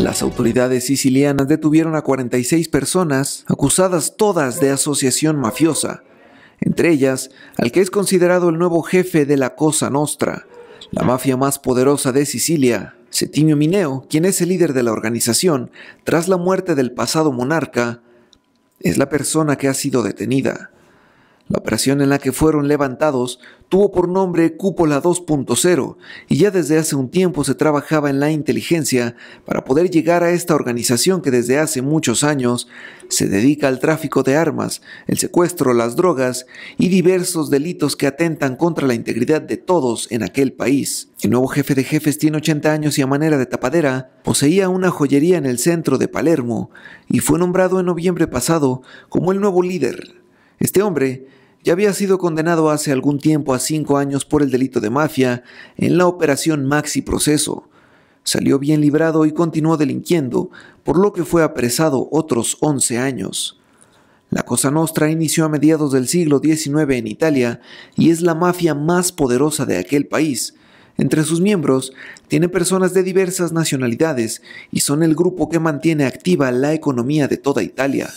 Las autoridades sicilianas detuvieron a 46 personas, acusadas todas de asociación mafiosa, entre ellas al que es considerado el nuevo jefe de la Cosa Nostra, la mafia más poderosa de Sicilia, Setimio Mineo, quien es el líder de la organización, tras la muerte del pasado monarca, es la persona que ha sido detenida. La operación en la que fueron levantados tuvo por nombre Cúpula 2.0 y ya desde hace un tiempo se trabajaba en la inteligencia para poder llegar a esta organización que desde hace muchos años se dedica al tráfico de armas, el secuestro, las drogas y diversos delitos que atentan contra la integridad de todos en aquel país. El nuevo jefe de jefes tiene 80 años y a manera de tapadera poseía una joyería en el centro de Palermo y fue nombrado en noviembre pasado como el nuevo líder este hombre ya había sido condenado hace algún tiempo a cinco años por el delito de mafia en la operación Maxi Proceso. Salió bien librado y continuó delinquiendo, por lo que fue apresado otros 11 años. La Cosa Nostra inició a mediados del siglo XIX en Italia y es la mafia más poderosa de aquel país. Entre sus miembros tiene personas de diversas nacionalidades y son el grupo que mantiene activa la economía de toda Italia.